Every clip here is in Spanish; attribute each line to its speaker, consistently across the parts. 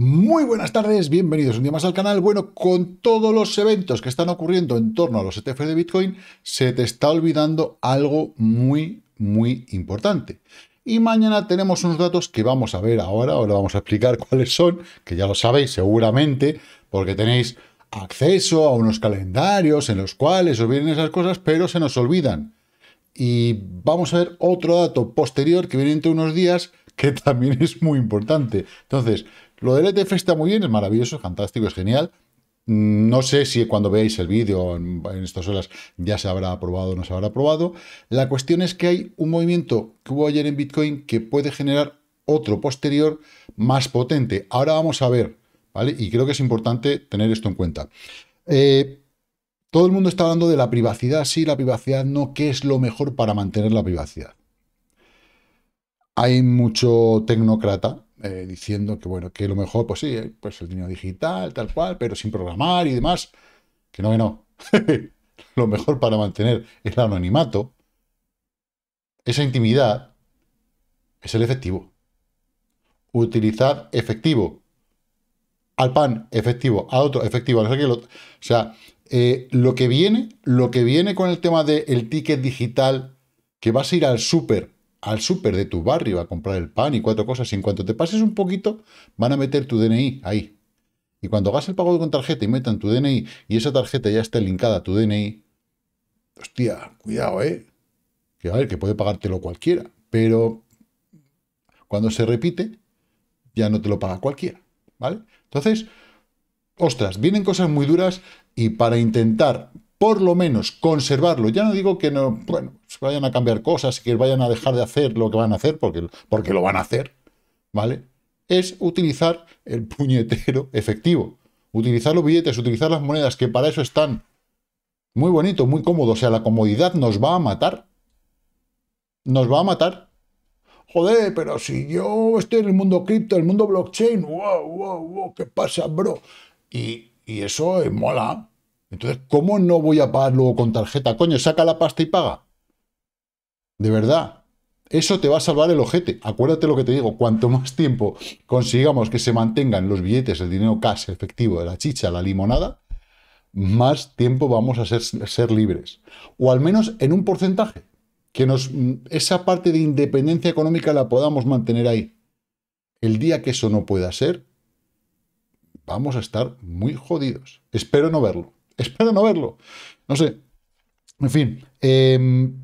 Speaker 1: Muy buenas tardes, bienvenidos un día más al canal. Bueno, con todos los eventos que están ocurriendo en torno a los ETF de Bitcoin, se te está olvidando algo muy, muy importante. Y mañana tenemos unos datos que vamos a ver ahora, ahora vamos a explicar cuáles son, que ya lo sabéis seguramente, porque tenéis acceso a unos calendarios en los cuales os vienen esas cosas, pero se nos olvidan. Y vamos a ver otro dato posterior que viene entre unos días que también es muy importante. Entonces, lo del ETF está muy bien, es maravilloso, es fantástico, es genial. Mm, no sé si cuando veáis el vídeo en, estas horas ya se habrá aprobado o no se habrá aprobado. La cuestión es que hay un movimiento que hubo ayer en Bitcoin que puede generar otro posterior más potente. Ahora vamos a ver, ¿vale? Y creo que es importante tener esto en cuenta. Eh, todo el mundo está hablando de la privacidad, sí, la privacidad no, qué es lo mejor para mantener la privacidad. Hay mucho tecnócrata eh, diciendo que, bueno, que lo mejor, pues sí, eh, pues el dinero digital, tal cual, pero sin programar y demás. Que no, que no. lo mejor para mantener el anonimato, esa intimidad, es el efectivo. Utilizar efectivo. Al pan, efectivo. A otro, efectivo. o sea, eh, lo que viene, lo que viene con el tema del ticket digital, que vas a ir al súper al súper de tu barrio a comprar el pan y cuatro cosas. Y en cuanto te pases un poquito, van a meter tu DNI ahí. Y cuando hagas el pago con tarjeta y metan tu DNI y esa tarjeta ya está linkada a tu DNI, hostia, cuidado, ¿eh? Que ver, que puede pagártelo cualquiera. Pero cuando se repite, ya no te lo paga cualquiera, ¿vale? Entonces, ostras, vienen cosas muy duras y para intentar por lo menos conservarlo. Ya no digo que no, bueno, vayan a cambiar cosas, que vayan a dejar de hacer lo que van a hacer, porque, porque lo van a hacer, ¿vale? Es utilizar el puñetero efectivo. Utilizar los billetes, utilizar las monedas, que para eso están. Muy bonito, muy cómodo. O sea, la comodidad nos va a matar. Nos va a matar. Joder, pero si yo estoy en el mundo cripto, el mundo blockchain, wow, wow, wow, ¿qué pasa, bro? Y, y eso es eh, mola, entonces, ¿cómo no voy a pagar luego con tarjeta? Coño, saca la pasta y paga. De verdad. Eso te va a salvar el ojete. Acuérdate lo que te digo. Cuanto más tiempo consigamos que se mantengan los billetes, el dinero cash, efectivo, la chicha, la limonada, más tiempo vamos a ser, ser libres. O al menos en un porcentaje. Que nos, esa parte de independencia económica la podamos mantener ahí. El día que eso no pueda ser, vamos a estar muy jodidos. Espero no verlo. Espero no verlo. No sé. En fin. Em,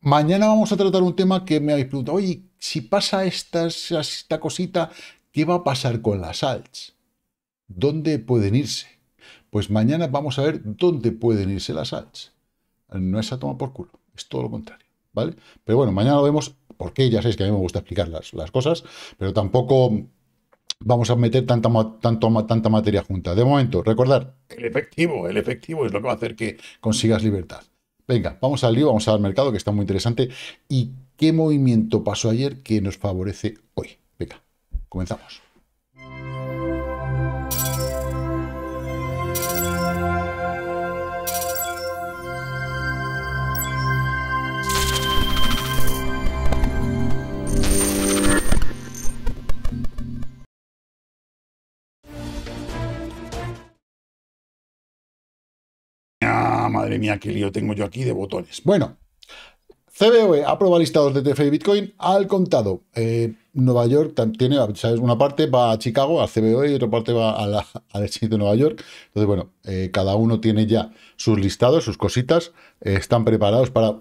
Speaker 1: mañana vamos a tratar un tema que me habéis preguntado. Oye, si pasa esta, esta cosita, ¿qué va a pasar con las alts? ¿Dónde pueden irse? Pues mañana vamos a ver dónde pueden irse las alts. No es a tomar por culo. Es todo lo contrario. ¿Vale? Pero bueno, mañana lo vemos porque ya sabéis que a mí me gusta explicar las, las cosas, pero tampoco vamos a meter tanta, tanta materia junta. De momento, recordar, el efectivo, el efectivo es lo que va a hacer que consigas libertad. Venga, vamos al lío, vamos al mercado, que está muy interesante. ¿Y qué movimiento pasó ayer que nos favorece hoy? Venga, comenzamos. Ah, madre mía, qué lío tengo yo aquí de botones. Bueno, CBOE aprueba listados de TF e Bitcoin al contado. Eh, Nueva York tiene, ¿sabes? Una parte va a Chicago, al CBOE, y otra parte va a al de Nueva York. Entonces, bueno, eh, cada uno tiene ya sus listados, sus cositas. Eh, están preparados para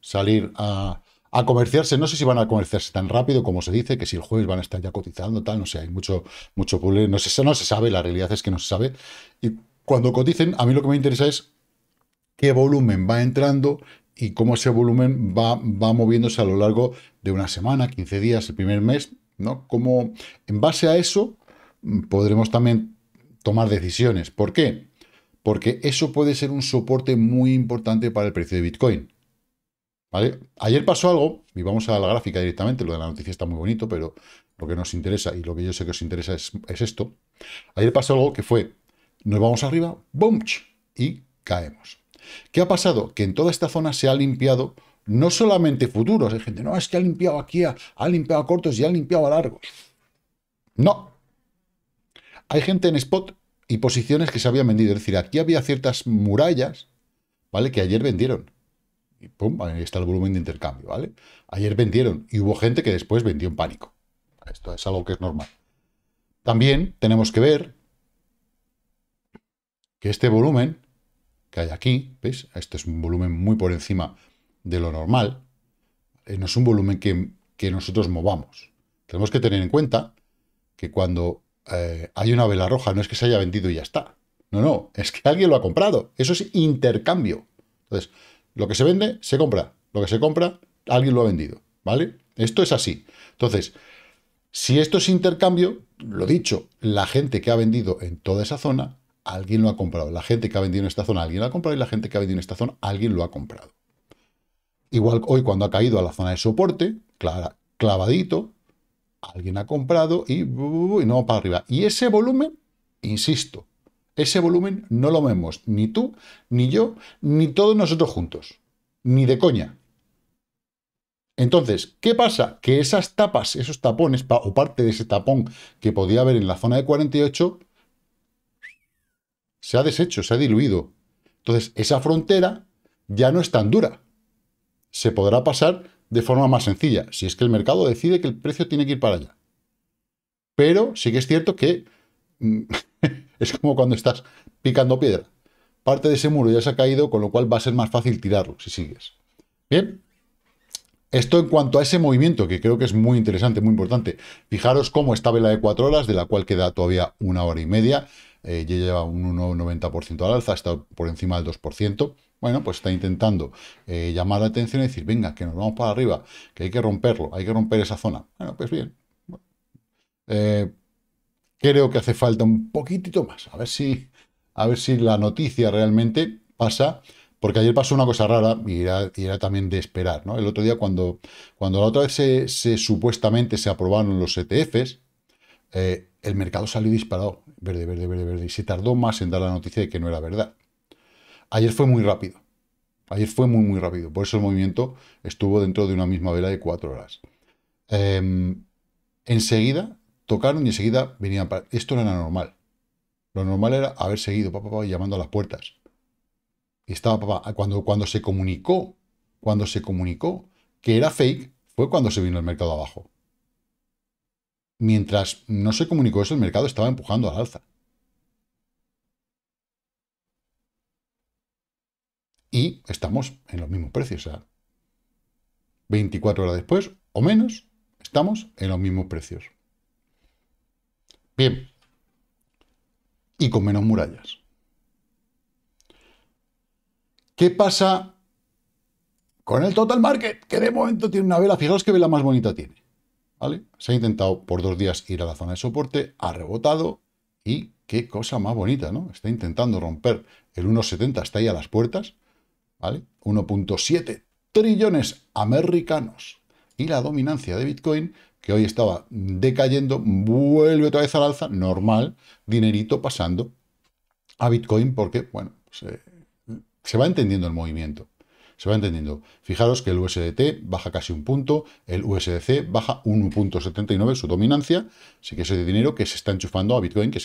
Speaker 1: salir a, comerciarse. No sé si van a comerciarse tan rápido como se dice, que si el jueves van a estar ya cotizando, tal, no sé, hay mucho, mucho público No se, no se sabe, la realidad es que no se sabe. Y cuando coticen, a mí lo que me interesa es qué volumen va entrando y cómo ese volumen va, moviéndose a lo largo de una semana, 15 días, el primer mes, ¿no? Como en base a eso mm, podremos también tomar decisiones. ¿Por qué? Porque eso puede ser un soporte muy importante para el precio de Bitcoin. Ayer pasó algo, y vamos a la gráfica directamente, lo de la noticia está muy bonito, pero lo que nos interesa y lo que yo sé que os interesa es, esto. Ayer pasó algo que fue, nos vamos arriba, ¡bum! y caemos. ¿Qué ha pasado? Que en toda esta zona se ha limpiado no solamente futuros. Hay gente, no, es que ha limpiado aquí, ha, limpiado a cortos y ha limpiado a largos. No. Hay gente en spot y posiciones que se habían vendido. Es decir, aquí había ciertas murallas, ¿vale? Que ayer vendieron. Y pum, ahí está el volumen de intercambio, ¿vale? Ayer vendieron y hubo gente que después vendió en pánico. Esto es algo que es normal. También tenemos que ver que este volumen que hay aquí, ¿veis? Este es un volumen muy por encima de lo normal. Eh, no es un volumen que, nosotros movamos. Tenemos que tener en cuenta que cuando eh, hay una vela roja no es que se haya vendido y ya está. No, no, es que alguien lo ha comprado. Eso es intercambio. Entonces, lo que se vende, se compra. Lo que se compra, alguien lo ha vendido. ¿Vale? Esto es así. Entonces, si esto es intercambio, lo dicho, la gente que ha vendido en toda esa zona alguien lo ha comprado. La gente que ha vendido en esta zona, alguien lo ha comprado. Y la gente que ha vendido en esta zona, alguien lo ha comprado. Igual hoy cuando ha caído a la zona de soporte, clavadito, alguien ha comprado y, no no para arriba. Y ese volumen, insisto, ese volumen no lo vemos ni tú, ni yo, ni todos nosotros juntos. Ni de coña. Entonces, ¿qué pasa? Que esas tapas, esos tapones, o parte de ese tapón que podía haber en la zona de 48, se ha deshecho, se ha diluido. Entonces, esa frontera ya no es tan dura. Se podrá pasar de forma más sencilla, si es que el mercado decide que el precio tiene que ir para allá. Pero sí que es cierto que mm, es como cuando estás picando piedra. Parte de ese muro ya se ha caído, con lo cual va a ser más fácil tirarlo si sigues. Bien, esto en cuanto a ese movimiento, que creo que es muy interesante, muy importante. Fijaros cómo esta vela de cuatro horas, de la cual queda todavía una hora y media, eh, ya lleva un 1,90% al alza, está por encima del 2%. Bueno, pues está intentando eh, llamar la atención y decir, venga, que nos vamos para arriba, que hay que romperlo, hay que romper esa zona. Bueno, pues bien. Eh, creo que hace falta un poquitito más, a ver si, a ver si la noticia realmente pasa, porque ayer pasó una cosa rara y era, también de esperar, ¿no? El otro día cuando, cuando la otra vez se, supuestamente se aprobaron los ETFs, el mercado salió disparado verde, verde, verde, verde, y se tardó más en dar la noticia de que no era verdad. Ayer fue muy rápido. Ayer fue muy, muy rápido. Por eso el movimiento estuvo dentro de una misma vela de cuatro horas. Em, enseguida tocaron y enseguida venían para... Esto no era normal. Lo normal era haber seguido papá, llamando a las puertas. Y estaba papá. Ah, cuando, cuando se comunicó, cuando se comunicó que era fake, fue cuando se vino el mercado abajo. Mientras no se comunicó eso, el mercado estaba empujando al alza. Y estamos en los mismos precios. O sea, 24 horas después o menos, estamos en los mismos precios. Bien. Y con menos murallas. ¿Qué pasa con el total market? Que de momento tiene una vela. Fijaos qué vela más bonita tiene. Se ha intentado por dos días ir a la zona de soporte, ha rebotado y qué cosa más bonita, ¿no? Está intentando romper el 1,70, está ahí a las puertas, ¿vale? 1.7 trillones americanos. Y la dominancia de Bitcoin, que hoy estaba decayendo, vuelve otra vez al alza, normal, dinerito pasando a Bitcoin porque, bueno, pues, eh, se va entendiendo el movimiento. Se va entendiendo. Fijaros que el USDT baja casi un punto, el USDC baja 1.79 su dominancia, así que ese dinero que se está enchufando a Bitcoin, que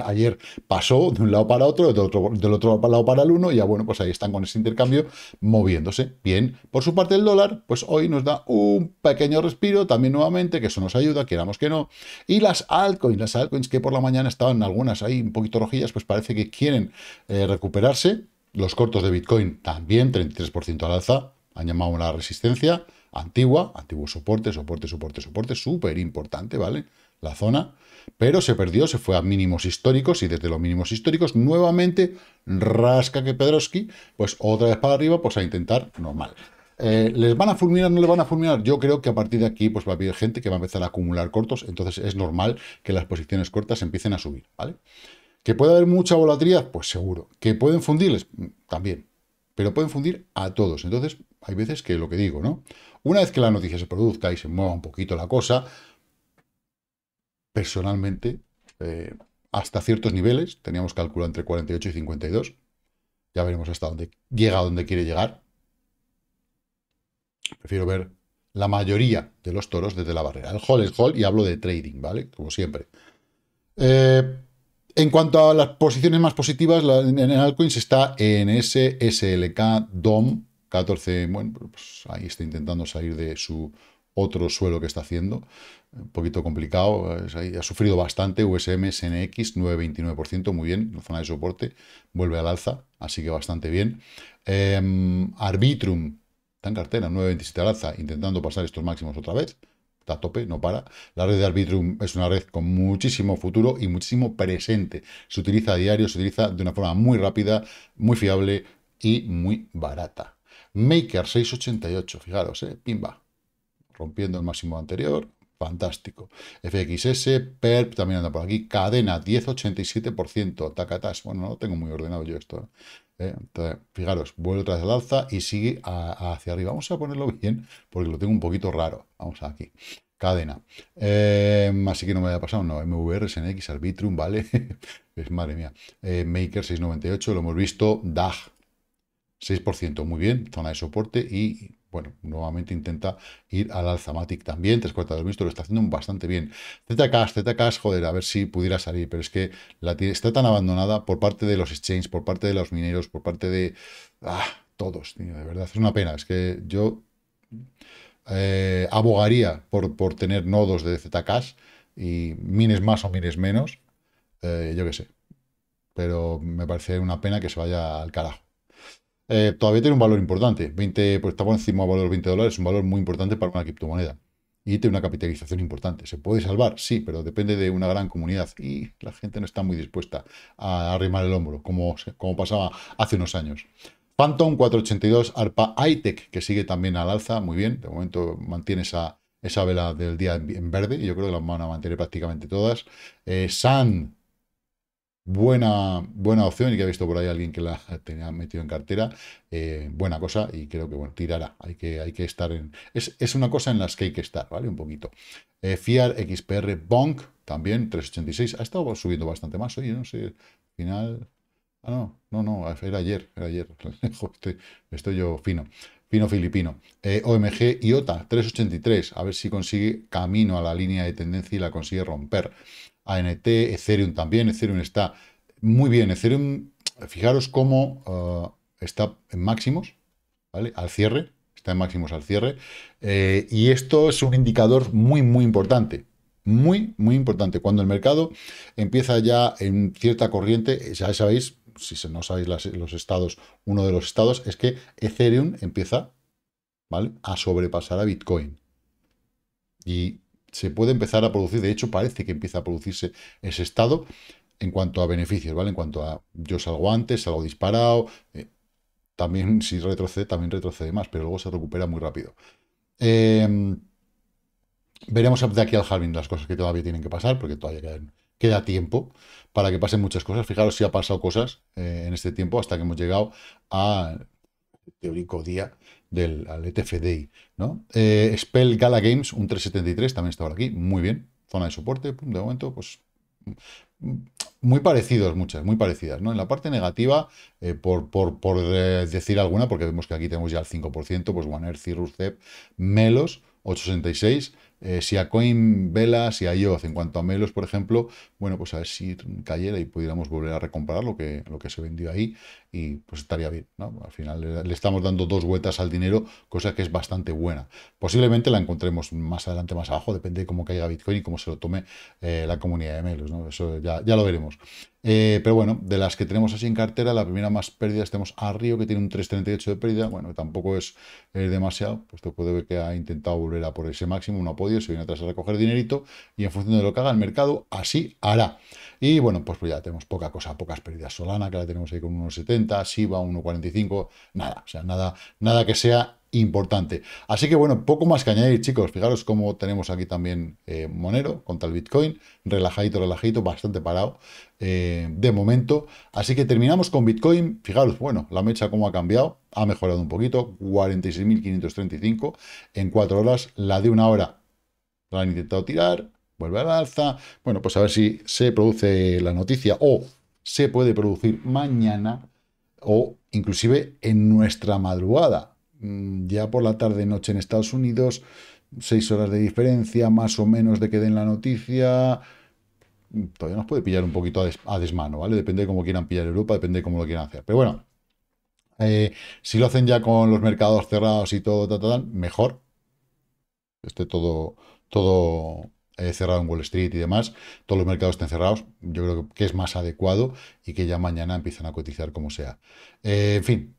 Speaker 1: ayer pasó de un lado para otro, del otro, del otro lado para el uno, y ya bueno, pues ahí están con ese intercambio moviéndose. Bien, por su parte el dólar, pues hoy nos da un pequeño respiro también nuevamente, que eso nos ayuda, queramos que no. Y las altcoins, las altcoins que por la mañana estaban algunas ahí un poquito rojillas, pues parece que quieren eh, recuperarse los cortos de Bitcoin también 33% al alza, han llamado una resistencia antigua, antiguo soporte, soporte, soporte, soporte, súper importante, ¿vale? La zona, pero se perdió, se fue a mínimos históricos y desde los mínimos históricos nuevamente rasca que Pedroski, pues otra vez para arriba, pues a intentar normal. Eh, ¿Les van a fulminar? ¿No les van a fulminar? Yo creo que a partir de aquí pues va a haber gente que va a empezar a acumular cortos, entonces es normal que las posiciones cortas empiecen a subir, ¿vale? ¿Que puede haber mucha volatilidad? Pues seguro. ¿Que pueden fundirles? También. Pero pueden fundir a todos. Entonces, hay veces que lo que digo, ¿no? Una vez que la noticia se produzca y se mueva un poquito la cosa, personalmente, eh, hasta ciertos niveles, teníamos cálculo entre 48 y 52, ya veremos hasta dónde llega, dónde quiere llegar. Prefiero ver la mayoría de los toros desde la barrera. El hall es hall y hablo de trading, ¿vale? Como siempre. Eh, en cuanto a las posiciones más positivas, en, altcoins está ENS, SLK, DOM, 14, bueno, pues, ahí está intentando salir de su otro suelo que está haciendo, un poquito complicado, ha sufrido bastante, USM, SNX, 9,29%, muy bien, zona de soporte, vuelve al alza, así que bastante bien. Em, Arbitrum, Arbitrum, tan cartera, 9,27 al alza, intentando pasar estos máximos otra vez, está a tope, no para. La red de Arbitrum es una red con muchísimo futuro y muchísimo presente. Se utiliza a diario, se utiliza de una forma muy rápida, muy fiable y muy barata. Maker 688, fijaros, ¿eh? pimba, rompiendo el máximo anterior, Fantástico. FXS, PERP también anda por aquí. Cadena, 10,87%. Tacatas. Bueno, no lo tengo muy ordenado yo esto. ¿eh? Eh, fijaros, vuelve otra vez alza y sigue hacia arriba. Vamos a ponerlo bien porque lo tengo un poquito raro. Vamos aquí. Cadena. Eh, así que no me haya pasado. No, MVR, SNX, Arbitrum, ¿vale? es madre mía. Maker 698, lo hemos visto. DAG, 6%. Muy bien. Zona de soporte y bueno, nuevamente intenta ir al Alzamatic también, tres cuartas del visto, lo está haciendo bastante bien. ZK, ZK, joder, a ver si pudiera salir, pero es que la está tan abandonada por parte de los exchanges, por parte de los mineros, por parte de... Ah, todos, tío, de verdad, es una pena, es que yo eh, abogaría por, por tener nodos de ZK y mines más o mines menos, eh, yo qué sé, pero me parece una pena que se vaya al carajo. Eh, todavía tiene un valor importante. 20, pues estamos encima del valor de 20 dólares, es un valor muy importante para una criptomoneda. Y tiene una capitalización importante. ¿Se puede salvar? Sí, pero depende de una gran comunidad. Y la gente no está muy dispuesta a arrimar el hombro, como, como pasaba hace unos años. Phantom 482, ARPA ITEC, que sigue también al alza, muy bien. De momento mantiene esa, esa vela del día en verde, y yo creo que las van a mantener prácticamente todas. Eh, SAN, buena, buena opción y que ha visto por ahí alguien que la tenía metido en cartera. Eh, buena cosa y creo que bueno, tirará. Hay que, hay que estar en. Es, una cosa en las que hay que estar, ¿vale? Un poquito. Eh, FIAR XPR Bonk también, 386. Ha estado subiendo bastante más. hoy, no sé, final. Ah, no, no, no, era ayer, era ayer. estoy, yo fino Fino filipino. Eh, OMG IOTA 383, a ver si consigue camino a la línea de tendencia y la consigue romper. ANT, Ethereum también, Ethereum está muy bien, Ethereum, fijaros cómo eh, está en máximos, ¿vale? Al cierre, está en máximos al cierre, eh, y esto es un indicador muy, muy importante, muy, muy importante. Cuando el mercado empieza ya en cierta corriente, eh, ya sabéis, si no sabéis los estados, uno de los estados es que Ethereum empieza ¿vale? a sobrepasar a Bitcoin. Y se puede empezar a producir, de hecho parece que empieza a producirse ese estado en cuanto a beneficios, ¿vale? En cuanto a yo salgo antes, salgo disparado, eh, también si retrocede, también retrocede más, pero luego se recupera muy rápido. Em, veremos de aquí al Jardín las cosas que todavía tienen que pasar, porque todavía queda tiempo para que pasen muchas cosas. Fijaros si ha pasado cosas eh, en este tiempo hasta que hemos llegado a teórico día del ETF Day. ¿no? Eh, Spell Gala Games, un 373, también estaba aquí, muy bien. Zona de soporte, de momento, pues mm, muy parecidos muchas, muy parecidas, ¿no? En la parte negativa, eh, por, por, eh, decir alguna, porque vemos que aquí tenemos ya el 5%, pues Wanner, Cirrus, Zep, Melos, 866, eh, si a Coin vela, si a iOS en cuanto a Melos, por ejemplo, bueno, pues a ver si cayera y pudiéramos volver a recomprar lo que, lo que se vendió ahí y pues estaría bien, ¿no? Al final le, estamos dando dos vueltas al dinero, cosa que es bastante buena. Posiblemente la encontremos más adelante, más abajo, depende de cómo caiga Bitcoin y cómo se lo tome eh, la comunidad de Melos, ¿no? Eso ya, ya lo veremos. Eh, pero bueno, de las que tenemos así en cartera, la primera más pérdida tenemos a Río, que tiene un 3,38 de pérdida. Bueno, tampoco es, eh, demasiado, puesto puede ver que ha intentado volver a por ese máximo, no ha podido, se viene atrás a recoger dinerito y en función de lo que haga el mercado, así hará. Y bueno, pues, ya tenemos poca cosa, pocas pérdidas. Solana, que la tenemos ahí con 1,70, Siba 1,45, nada, o sea, nada, nada que sea importante. Así que bueno, poco más que añadir, chicos. Fijaros cómo tenemos aquí también eh, Monero contra el Bitcoin. Relajadito, relajadito, bastante parado eh, de momento. Así que terminamos con Bitcoin. Fijaros, bueno, la mecha cómo ha cambiado. Ha mejorado un poquito. 46.535 en cuatro horas. La de una hora la han intentado tirar. Vuelve al alza. Bueno, pues a ver si se produce la noticia o se puede producir mañana o inclusive en nuestra madrugada Mm, ya por la tarde-noche en Estados Unidos, seis horas de diferencia, más o menos de que den la noticia. Mm, todavía nos puede pillar un poquito a, desmano, ¿vale? Depende de cómo quieran pillar Europa, depende de cómo lo quieran hacer. Pero bueno, eh, si lo hacen ya con los mercados cerrados y todo, mejor. Esté todo, todo eh, cerrado en Wall Street y demás, todos los mercados estén cerrados, yo creo que es más adecuado y que ya mañana empiezan a cotizar como sea. Eh, en fin,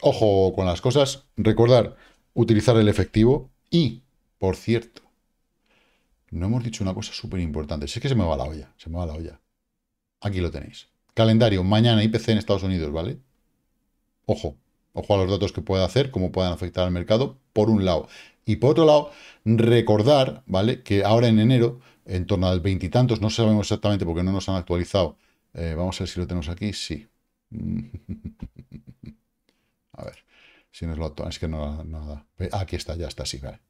Speaker 1: Ojo con las cosas. Recordar, utilizar el efectivo. Y, por cierto, no hemos dicho una cosa súper importante. Si es que se me va la olla, se me va la olla. Aquí lo tenéis. Calendario, mañana IPC en Estados Unidos, ¿vale? Ojo, ojo a los datos que pueda hacer, cómo puedan afectar al mercado, por un lado. Y por otro lado, recordar, ¿vale? Que ahora en enero, en torno al veintitantos, no sabemos exactamente porque no nos han actualizado. Eh, vamos a ver si lo tenemos aquí. Sí. Si es lo es que no, nada aquí está, ya está, sí, vale.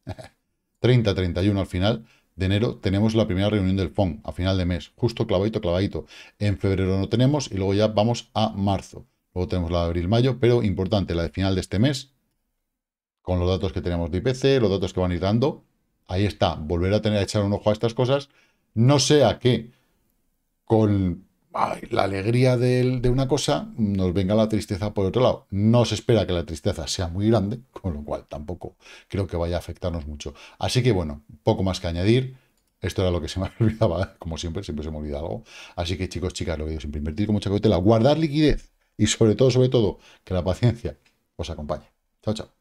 Speaker 1: 30, 31 al final de enero tenemos la primera reunión del FON, a final de mes, justo clavadito, clavadito. En febrero no tenemos y luego ya vamos a marzo. Luego tenemos la de abril, mayo, pero importante, la de final de este mes, con los datos que tenemos de IPC, los datos que van a ir dando. Ahí está, volver a tener a echar un ojo a estas cosas. No sea que con la alegría de, una cosa nos venga la tristeza por otro lado. No se espera que la tristeza sea muy grande, con lo cual tampoco creo que vaya a afectarnos mucho. Así que bueno, poco más que añadir. Esto era lo que se me olvidaba, como siempre, siempre se me olvida algo. Así que chicos, chicas, lo que digo siempre, invertir con mucha cautela, guardar liquidez y sobre todo, sobre todo, que la paciencia os acompañe. Chao, chao.